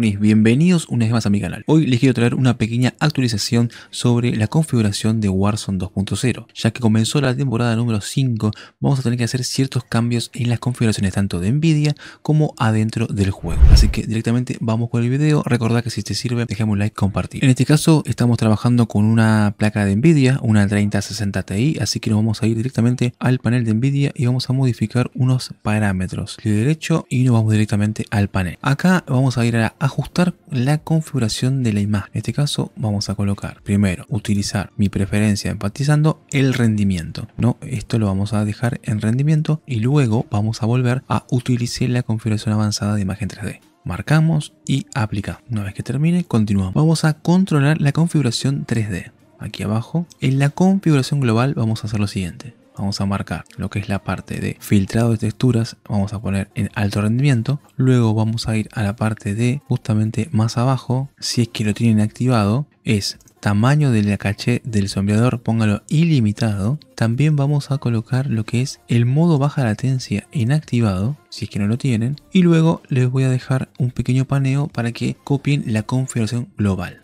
bienvenidos una vez más a mi canal. Hoy les quiero traer una pequeña actualización sobre la configuración de Warzone 2.0. Ya que comenzó la temporada número 5, vamos a tener que hacer ciertos cambios en las configuraciones tanto de Nvidia como adentro del juego. Así que directamente vamos con el video, recordad que si te sirve, dejame un like, compartir. En este caso estamos trabajando con una placa de Nvidia, una 3060 Ti, así que nos vamos a ir directamente al panel de Nvidia y vamos a modificar unos parámetros. Clic derecho y nos vamos directamente al panel. Acá vamos a ir a la ajustar la configuración de la imagen. En este caso vamos a colocar primero utilizar mi preferencia enfatizando el rendimiento. No, esto lo vamos a dejar en rendimiento y luego vamos a volver a utilizar la configuración avanzada de imagen 3D marcamos y aplica, Una vez que termine, continuamos. Vamos a controlar la configuración 3D. Aquí abajo, en la configuración global vamos a hacer lo siguiente vamos a marcar lo que es la parte de filtrado de texturas, vamos a poner en alto rendimiento, luego vamos a ir a la parte de justamente más abajo, si es que lo tienen activado, es tamaño del caché del sombreador, póngalo ilimitado. También vamos a colocar lo que es el modo baja latencia inactivado, si es que no lo tienen. Y luego les voy a dejar un pequeño paneo para que copien la configuración global.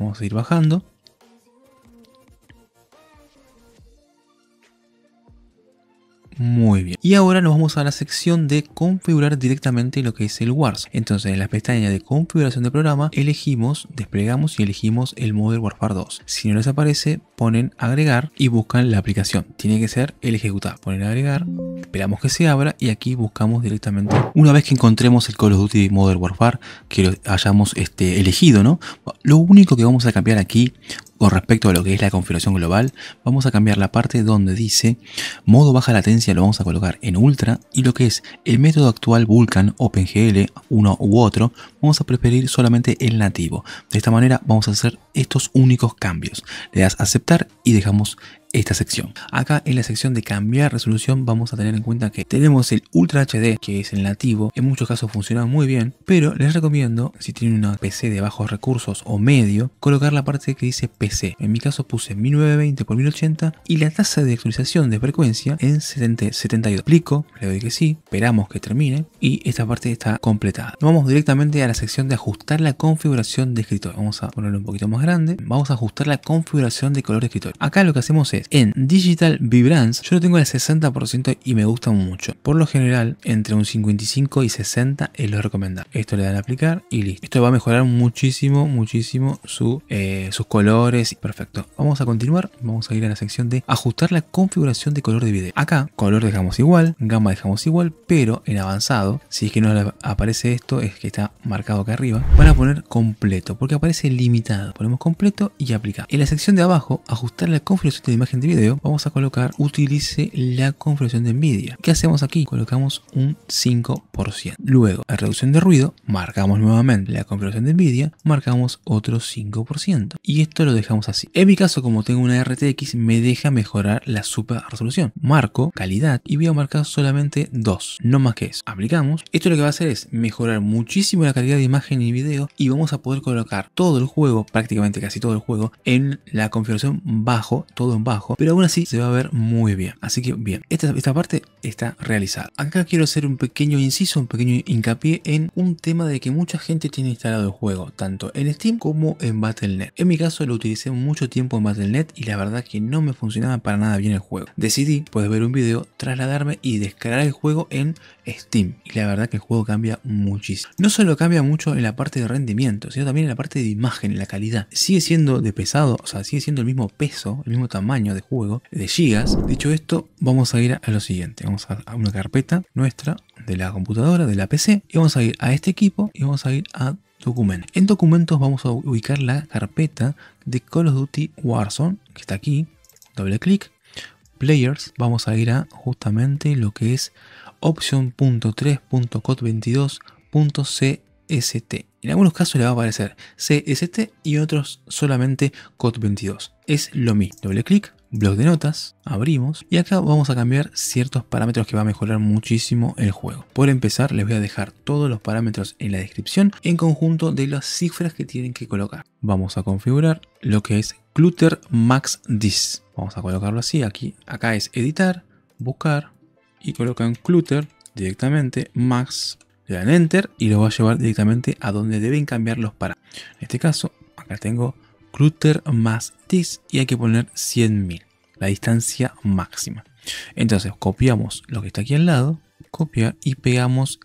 Vamos a ir bajando. Muy bien. Y ahora nos vamos a la sección de configurar directamente lo que es el WARS. Entonces en la pestaña de configuración de programa elegimos, desplegamos y elegimos el Model Warfare 2. Si no les aparece, ponen agregar y buscan la aplicación. Tiene que ser el ejecutar. Ponen agregar, esperamos que se abra y aquí buscamos directamente. Una vez que encontremos el Call of Duty Model Warfare que lo hayamos este, elegido, ¿no? Lo único que vamos a cambiar aquí con respecto a lo que es la configuración global, vamos a cambiar la parte donde dice modo baja latencia, lo vamos a colocar en ultra y lo que es el método actual Vulkan, OpenGL, uno u otro, vamos a preferir solamente el nativo. De esta manera vamos a hacer estos únicos cambios. Le das aceptar y dejamos esta sección. Acá en la sección de cambiar resolución vamos a tener en cuenta que tenemos el Ultra HD que es el nativo, en muchos casos funciona muy bien, pero les recomiendo si tienen una PC de bajos recursos o medio, colocar la parte que dice PC. En mi caso puse 1920x1080 y la tasa de actualización de frecuencia en 70, 72. Clico, le doy que sí, esperamos que termine y esta parte está completada. Vamos directamente a la sección de ajustar la configuración de escritorio. Vamos a ponerlo un poquito más grande. Vamos a ajustar la configuración de color de escritorio. Acá lo que hacemos es en Digital Vibrance yo lo tengo al 60% y me gusta mucho. Por lo general, entre un 55 y 60 es lo recomendable. Esto le dan a aplicar y listo. Esto va a mejorar muchísimo, muchísimo eh, sus colores. Perfecto. Vamos a continuar. Vamos a ir a la sección de ajustar la configuración de color de video. Acá, color dejamos igual, gama dejamos igual, pero en avanzado, si es que no aparece esto, es que está marcado acá arriba, van a poner completo, porque aparece limitado. Ponemos completo y aplicar. En la sección de abajo, ajustar la configuración de imagen de video, vamos a colocar utilice la configuración de NVIDIA. ¿Qué hacemos aquí? Colocamos un 5%. Luego, a reducción de ruido, marcamos nuevamente la configuración de NVIDIA, marcamos otro 5%. Y esto lo dejamos así. En mi caso, como tengo una RTX, me deja mejorar la super resolución. Marco calidad y voy a marcar solamente 2, no más que eso. Aplicamos. Esto lo que va a hacer es mejorar muchísimo la calidad de imagen y video y vamos a poder colocar todo el juego, prácticamente casi todo el juego, en la configuración bajo, todo en bajo pero aún así se va a ver muy bien. Así que bien, esta, parte está realizada. Acá quiero hacer un pequeño inciso, un pequeño hincapié en un tema de que mucha gente tiene instalado el juego, tanto en Steam como en Battle.net. En mi caso lo utilicé mucho tiempo en Battle.net y la verdad que no me funcionaba para nada bien el juego. Decidí, puedes ver un video, trasladarme y descargar el juego en Steam. Y la verdad que el juego cambia muchísimo. No solo cambia mucho en la parte de rendimiento, sino también en la parte de imagen, en la calidad. Sigue siendo de pesado, o sea, sigue siendo el mismo peso, el mismo tamaño de juego, de gigas. Dicho esto, vamos a ir a lo siguiente. Vamos a una carpeta nuestra de la computadora, de la PC, y vamos a ir a este equipo y vamos a ir a documentos. En documentos vamos a ubicar la carpeta de Call of Duty Warzone, que está aquí, doble clic, players, vamos a ir a justamente lo que es option.3.cod22.cst. En algunos casos le va a aparecer CST y otros solamente COD22. Es lo mismo. Doble clic, blog de notas, abrimos y acá vamos a cambiar ciertos parámetros que va a mejorar muchísimo el juego. Por empezar les voy a dejar todos los parámetros en la descripción en conjunto de las cifras que tienen que colocar. Vamos a configurar lo que es Clutter Max Dis. Vamos a colocarlo así, aquí, acá es editar, buscar y colocan Clutter directamente Max. Le dan Enter y lo va a llevar directamente a donde deben cambiar los parámetros. En este caso, acá tengo clutter más this y hay que poner 100.000, la distancia máxima. Entonces copiamos lo que está aquí al lado, copia y pegamos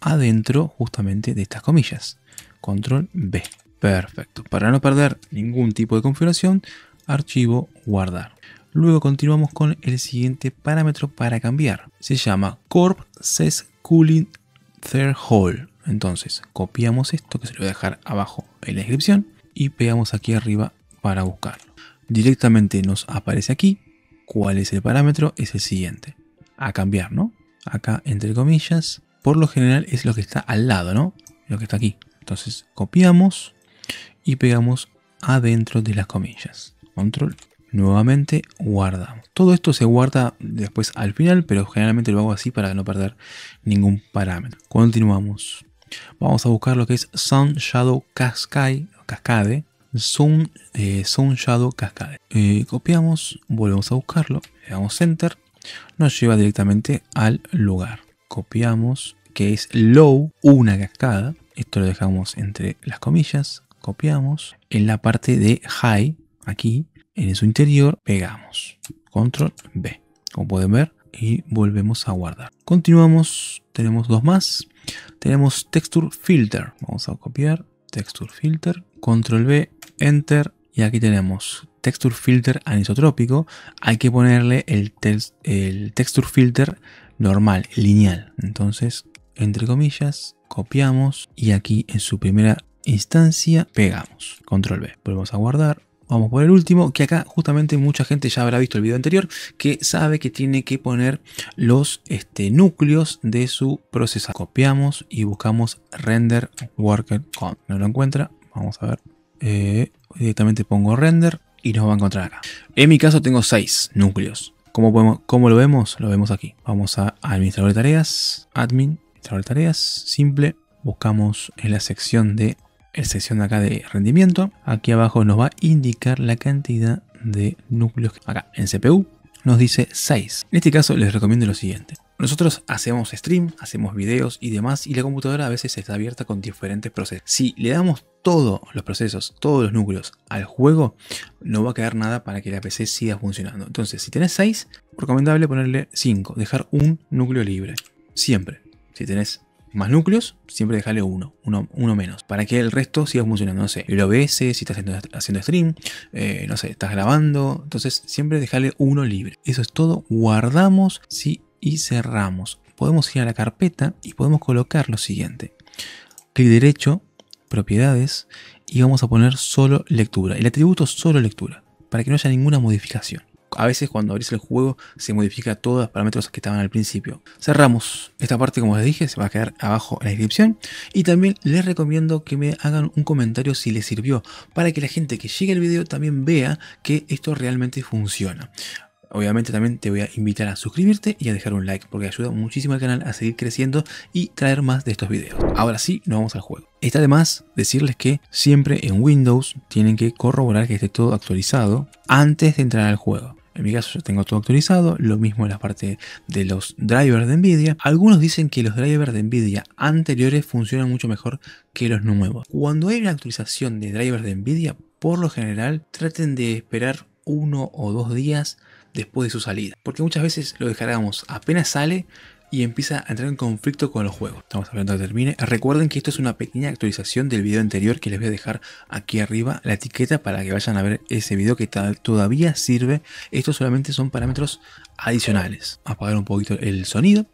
adentro justamente de estas comillas. Control B. Perfecto. Para no perder ningún tipo de configuración, archivo, guardar. Luego continuamos con el siguiente parámetro para cambiar. Se llama Corp 6 Cooling Third Hole. Entonces copiamos esto que se lo voy a dejar abajo en la descripción y pegamos aquí arriba para buscarlo. Directamente nos aparece aquí cuál es el parámetro, es el siguiente. A cambiar, ¿no? Acá entre comillas, por lo general es lo que está al lado, ¿no? Lo que está aquí. Entonces copiamos y pegamos adentro de las comillas. Control, nuevamente guardamos. Todo esto se guarda después al final, pero generalmente lo hago así para no perder ningún parámetro. Continuamos. Vamos a buscar lo que es Sun Shadow Cascade Cascade, Zoom, eh, Zoom Shadow Cascade. copiamos, volvemos a buscarlo, le damos Enter, nos lleva directamente al lugar. Copiamos, que es Low, una cascada. Esto lo dejamos entre las comillas, copiamos. En la parte de High, aquí, en su interior, pegamos. Control B, como pueden ver, y volvemos a guardar. Continuamos, tenemos dos más. Tenemos Texture Filter, vamos a copiar Texture Filter control B, enter y aquí tenemos texture filter anisotrópico. Hay que ponerle el, texture filter normal, lineal. Entonces, entre comillas, copiamos y aquí en su primera instancia pegamos. Control B. Volvemos a guardar. Vamos por el último, que acá justamente mucha gente ya habrá visto el video anterior, que sabe que tiene que poner los este, núcleos de su procesador. Copiamos y buscamos render worker con. No lo encuentra, Vamos a ver. Eh, directamente pongo render y nos va a encontrar acá. En mi caso tengo 6 núcleos. ¿Cómo, ¿Cómo lo vemos? Lo vemos aquí. Vamos a administrador de tareas, admin, administrador de tareas, simple. Buscamos en la sección de la sección de acá de rendimiento. Aquí abajo nos va a indicar la cantidad de núcleos acá en CPU nos dice 6. En este caso les recomiendo lo siguiente. Nosotros hacemos stream, hacemos videos y demás y la computadora a veces está abierta con diferentes procesos. Si le damos todos los procesos, todos los núcleos al juego, no va a quedar nada para que la PC siga funcionando. Entonces, si tenés 6, recomendable ponerle 5, dejar un núcleo libre. Siempre, si tenés más núcleos, siempre dejarle uno, uno, menos, para que el resto siga funcionando. No sé, el OBS, si estás haciendo, stream, eh, no sé, estás grabando. Entonces, siempre dejarle uno libre. Eso es todo. Guardamos sí, y cerramos. Podemos ir a la carpeta y podemos colocar lo siguiente. Clic derecho, propiedades, y vamos a poner solo lectura. El atributo solo lectura, para que no haya ninguna modificación a veces cuando abrís el juego se modifica todos los parámetros que estaban al principio. Cerramos. Esta parte, como les dije, se va a quedar abajo en la descripción. Y también les recomiendo que me hagan un comentario si les sirvió, para que la gente que llegue al video también vea que esto realmente funciona. Obviamente también te voy a invitar a suscribirte y a dejar un like porque ayuda muchísimo al canal a seguir creciendo y traer más de estos videos. Ahora sí, nos vamos al juego. Está de decirles que siempre en Windows tienen que corroborar que esté todo actualizado antes de entrar al juego. En mi caso yo tengo todo actualizado, lo mismo en la parte de los drivers de Nvidia. Algunos dicen que los drivers de Nvidia anteriores funcionan mucho mejor que los nuevos. Cuando hay una actualización de drivers de Nvidia, por lo general traten de esperar uno o dos días después de su salida. Porque muchas veces lo descargamos apenas sale y empieza a entrar en conflicto con los juegos. Estamos hablando de termine. Recuerden que esto es una pequeña actualización del video anterior que les voy a dejar aquí arriba la etiqueta para que vayan a ver ese video que todavía sirve. Estos solamente son parámetros adicionales. Apagar un poquito el sonido.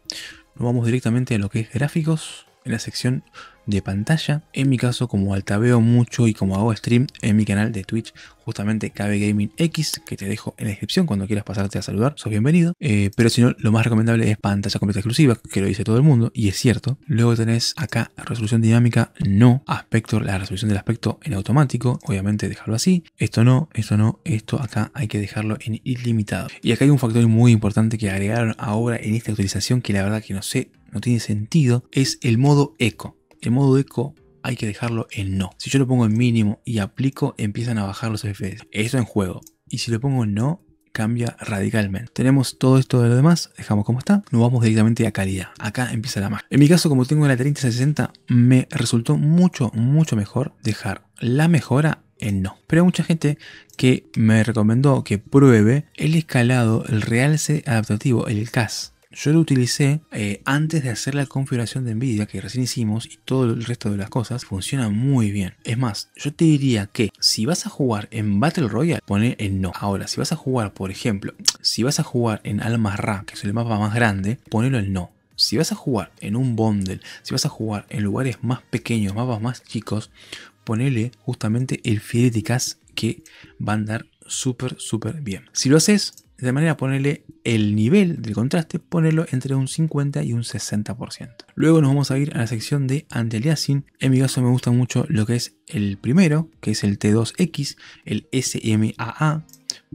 Nos vamos directamente a lo que es gráficos en la sección de pantalla. En mi caso, como altaveo mucho y como hago stream en mi canal de Twitch, justamente KB Gaming X, que te dejo en la descripción cuando quieras pasarte a saludar, sos bienvenido. Eh, pero si no, lo más recomendable es pantalla completa exclusiva, que lo dice todo el mundo, y es cierto. Luego tenés acá resolución dinámica, no, aspecto, la resolución del aspecto en automático, obviamente dejarlo así. Esto no, esto no, esto acá hay que dejarlo en ilimitado. Y acá hay un factor muy importante que agregaron ahora en esta actualización, que la verdad que no sé, no tiene sentido, es el modo eco el modo eco hay que dejarlo en no. Si yo lo pongo en mínimo y aplico, empiezan a bajar los FPS. Eso en juego. Y si lo pongo en no, cambia radicalmente. Tenemos todo esto de lo demás, dejamos como está, nos vamos directamente a calidad. Acá empieza la magia. En mi caso, como tengo la 3060, me resultó mucho, mucho mejor dejar la mejora en no. Pero hay mucha gente que me recomendó que pruebe el escalado, el realce adaptativo, el CAS yo lo utilicé eh, antes de hacer la configuración de NVIDIA que recién hicimos y todo el resto de las cosas. Funciona muy bien. Es más, yo te diría que si vas a jugar en Battle Royale, ponle en no. Ahora, si vas a jugar, por ejemplo, si vas a jugar en Alma Ra, que es el mapa más grande, ponelo en no. Si vas a jugar en un bundle, si vas a jugar en lugares más pequeños, mapas más chicos, ponele justamente el Fidelity que va a andar súper, súper bien. Si lo haces, de manera ponerle el nivel del contraste, ponerlo entre un 50 y un 60%. Luego nos vamos a ir a la sección de antialiasing. En mi caso me gusta mucho lo que es el primero, que es el T2X, el SMAA,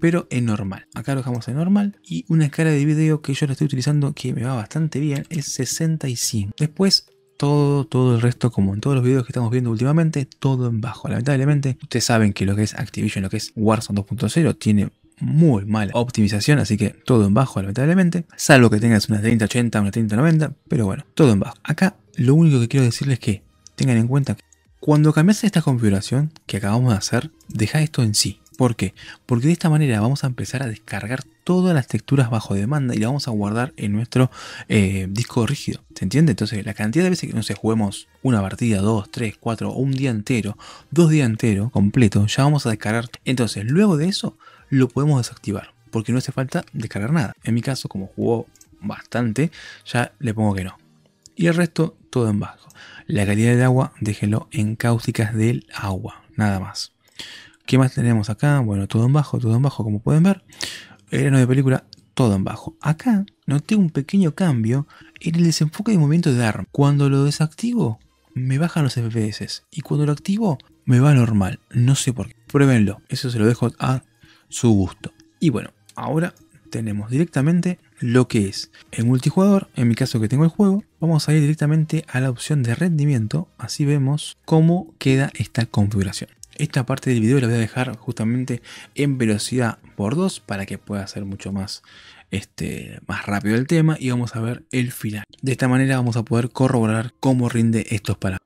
pero en normal. Acá lo dejamos en normal y una escala de video que yo lo estoy utilizando que me va bastante bien es 65. Después todo, todo el resto, como en todos los videos que estamos viendo últimamente, todo en bajo. Lamentablemente, ustedes saben que lo que es Activision, lo que es Warzone 2.0, tiene muy mala optimización, así que todo en bajo lamentablemente, salvo que tengas unas 3080, una 3090, pero bueno, todo en bajo. Acá lo único que quiero decirles es que tengan en cuenta que cuando cambias esta configuración que acabamos de hacer, deja esto en sí. ¿Por qué? Porque de esta manera vamos a empezar a descargar todas las texturas bajo demanda y la vamos a guardar en nuestro eh, disco rígido. ¿Se entiende? Entonces, la cantidad de veces que, no sé, juguemos una partida, dos, tres, cuatro, o un día entero, dos días entero, completo, ya vamos a descargar. Entonces, luego de eso, lo podemos desactivar, porque no hace falta descargar nada. En mi caso, como jugó bastante, ya le pongo que no. Y el resto, todo en bajo. La calidad del agua, déjenlo en cáusticas del agua, nada más. ¿Qué más tenemos acá? Bueno, todo en bajo, todo en bajo, como pueden ver. Era de película, todo en bajo. Acá noté un pequeño cambio en el desenfoque de movimiento de arma. Cuando lo desactivo, me bajan los FPS. Y cuando lo activo, me va normal. No sé por qué. Pruébenlo. Eso se lo dejo a su gusto. Y bueno, ahora tenemos directamente lo que es el multijugador, en mi caso que tengo el juego, vamos a ir directamente a la opción de rendimiento, así vemos cómo queda esta configuración. Esta parte del video la voy a dejar justamente en velocidad por 2 para que pueda ser mucho más, este, más rápido el tema y vamos a ver el final. De esta manera vamos a poder corroborar cómo rinde estos parámetros.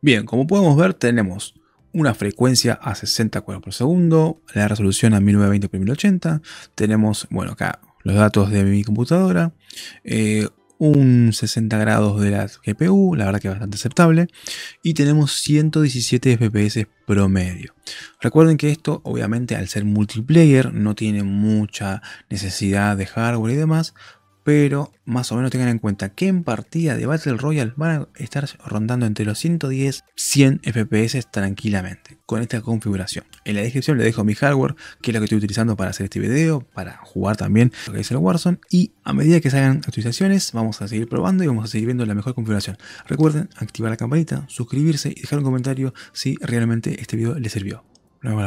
Bien, como podemos ver tenemos una frecuencia a 60 cuadros por segundo, la resolución a 1920 x 1080, tenemos, bueno, acá los datos de mi computadora, eh, un 60 grados de la GPU, la verdad que bastante aceptable, y tenemos 117 FPS promedio. Recuerden que esto, obviamente, al ser multiplayer, no tiene mucha necesidad de hardware y demás, pero más o menos tengan en cuenta que en partida de Battle Royale van a estar rondando entre los 110 100 FPS tranquilamente con esta configuración. En la descripción le dejo mi hardware, que es lo que estoy utilizando para hacer este video, para jugar también lo que es el Warzone y a medida que salgan actualizaciones vamos a seguir probando y vamos a seguir viendo la mejor configuración. Recuerden activar la campanita, suscribirse y dejar un comentario si realmente este video les sirvió. Nos vemos la próxima.